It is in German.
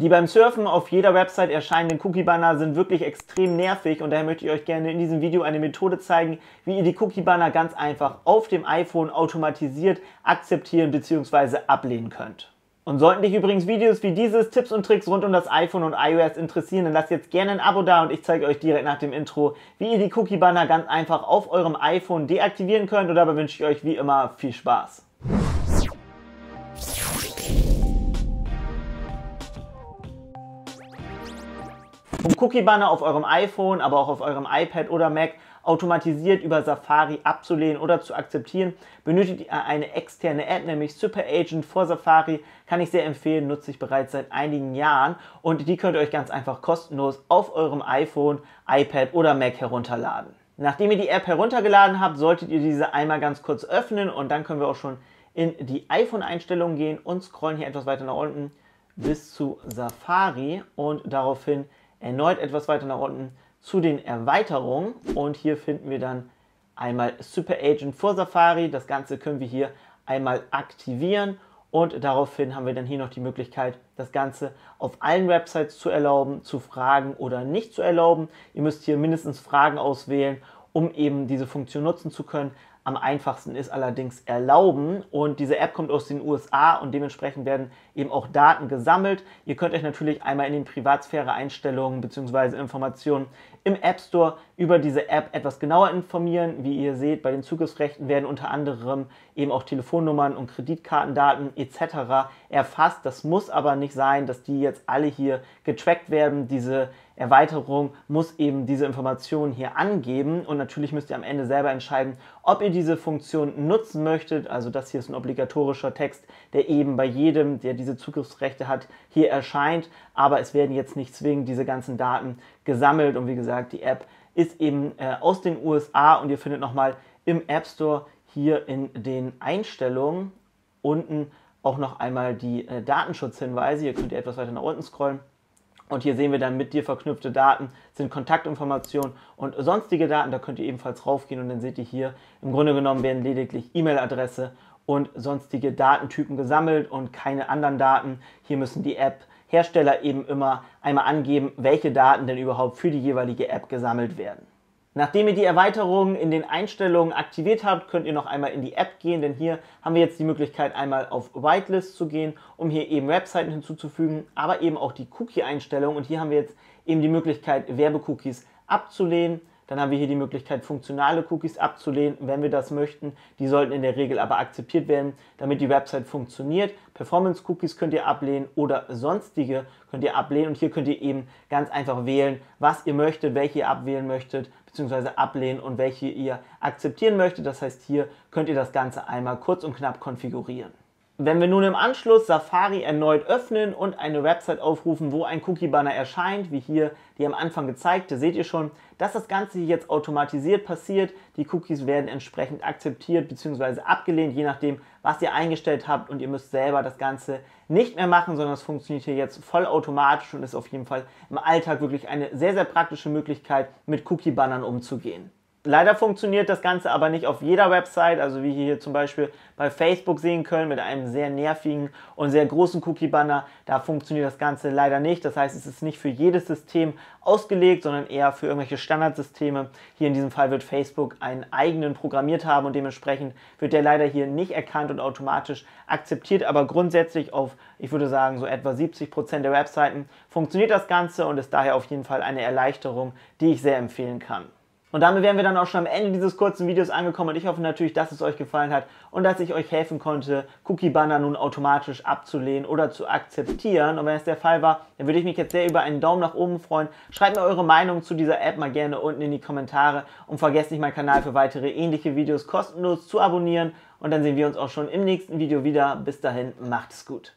Die beim Surfen auf jeder Website erscheinenden Cookie-Banner sind wirklich extrem nervig und daher möchte ich euch gerne in diesem Video eine Methode zeigen, wie ihr die Cookie-Banner ganz einfach auf dem iPhone automatisiert akzeptieren bzw. ablehnen könnt. Und sollten dich übrigens Videos wie dieses, Tipps und Tricks rund um das iPhone und iOS interessieren, dann lasst jetzt gerne ein Abo da und ich zeige euch direkt nach dem Intro, wie ihr die Cookie-Banner ganz einfach auf eurem iPhone deaktivieren könnt und dabei wünsche ich euch wie immer viel Spaß. Cookie Banner auf eurem iPhone, aber auch auf eurem iPad oder Mac automatisiert über Safari abzulehnen oder zu akzeptieren. Benötigt ihr eine externe App, nämlich Super Agent vor Safari, kann ich sehr empfehlen, nutze ich bereits seit einigen Jahren und die könnt ihr euch ganz einfach kostenlos auf eurem iPhone, iPad oder Mac herunterladen. Nachdem ihr die App heruntergeladen habt, solltet ihr diese einmal ganz kurz öffnen und dann können wir auch schon in die iPhone-Einstellungen gehen und scrollen hier etwas weiter nach unten bis zu Safari und daraufhin erneut etwas weiter nach unten zu den Erweiterungen und hier finden wir dann einmal Super Agent vor Safari. Das Ganze können wir hier einmal aktivieren und daraufhin haben wir dann hier noch die Möglichkeit, das Ganze auf allen Websites zu erlauben, zu fragen oder nicht zu erlauben. Ihr müsst hier mindestens Fragen auswählen, um eben diese Funktion nutzen zu können. Am einfachsten ist allerdings erlauben und diese App kommt aus den USA und dementsprechend werden eben auch Daten gesammelt. Ihr könnt euch natürlich einmal in den Privatsphäre-Einstellungen bzw. Informationen im App Store über diese App etwas genauer informieren. Wie ihr seht, bei den Zugriffsrechten werden unter anderem eben auch Telefonnummern und Kreditkartendaten etc. erfasst. Das muss aber nicht sein, dass die jetzt alle hier getrackt werden. Diese Erweiterung muss eben diese Informationen hier angeben und natürlich müsst ihr am Ende selber entscheiden, ob ihr diese Funktion nutzen möchtet. Also das hier ist ein obligatorischer Text, der eben bei jedem, der diese Zugriffsrechte hat, hier erscheint. Aber es werden jetzt nicht zwingend diese ganzen Daten gesammelt. Und wie gesagt, die App ist eben äh, aus den USA und ihr findet nochmal im App Store hier in den Einstellungen unten auch noch einmal die äh, Datenschutzhinweise. Hier könnt ihr etwas weiter nach unten scrollen. Und hier sehen wir dann mit dir verknüpfte Daten, sind Kontaktinformationen und sonstige Daten. Da könnt ihr ebenfalls raufgehen und dann seht ihr hier, im Grunde genommen werden lediglich E-Mail-Adresse und sonstige Datentypen gesammelt und keine anderen Daten. Hier müssen die App Hersteller eben immer einmal angeben, welche Daten denn überhaupt für die jeweilige App gesammelt werden. Nachdem ihr die Erweiterung in den Einstellungen aktiviert habt, könnt ihr noch einmal in die App gehen, denn hier haben wir jetzt die Möglichkeit einmal auf Whitelist zu gehen, um hier eben Webseiten hinzuzufügen, aber eben auch die Cookie-Einstellung und hier haben wir jetzt eben die Möglichkeit, Werbecookies abzulehnen dann haben wir hier die Möglichkeit, funktionale Cookies abzulehnen, wenn wir das möchten. Die sollten in der Regel aber akzeptiert werden, damit die Website funktioniert. Performance-Cookies könnt ihr ablehnen oder sonstige könnt ihr ablehnen. Und hier könnt ihr eben ganz einfach wählen, was ihr möchtet, welche ihr abwählen möchtet, beziehungsweise ablehnen und welche ihr akzeptieren möchtet. Das heißt, hier könnt ihr das Ganze einmal kurz und knapp konfigurieren. Wenn wir nun im Anschluss Safari erneut öffnen und eine Website aufrufen, wo ein Cookie-Banner erscheint, wie hier die am Anfang gezeigte, seht ihr schon, dass das Ganze hier jetzt automatisiert passiert. Die Cookies werden entsprechend akzeptiert bzw. abgelehnt, je nachdem, was ihr eingestellt habt und ihr müsst selber das Ganze nicht mehr machen, sondern es funktioniert hier jetzt vollautomatisch und ist auf jeden Fall im Alltag wirklich eine sehr, sehr praktische Möglichkeit, mit Cookie-Bannern umzugehen. Leider funktioniert das Ganze aber nicht auf jeder Website, also wie ihr hier zum Beispiel bei Facebook sehen könnt, mit einem sehr nervigen und sehr großen Cookie-Banner. Da funktioniert das Ganze leider nicht. Das heißt, es ist nicht für jedes System ausgelegt, sondern eher für irgendwelche Standardsysteme. Hier in diesem Fall wird Facebook einen eigenen programmiert haben und dementsprechend wird der leider hier nicht erkannt und automatisch akzeptiert. Aber grundsätzlich auf, ich würde sagen, so etwa 70% Prozent der Webseiten funktioniert das Ganze und ist daher auf jeden Fall eine Erleichterung, die ich sehr empfehlen kann. Und damit wären wir dann auch schon am Ende dieses kurzen Videos angekommen und ich hoffe natürlich, dass es euch gefallen hat und dass ich euch helfen konnte, Cookie Banner nun automatisch abzulehnen oder zu akzeptieren. Und wenn es der Fall war, dann würde ich mich jetzt sehr über einen Daumen nach oben freuen. Schreibt mir eure Meinung zu dieser App mal gerne unten in die Kommentare und vergesst nicht meinen Kanal für weitere ähnliche Videos kostenlos zu abonnieren. Und dann sehen wir uns auch schon im nächsten Video wieder. Bis dahin, macht es gut.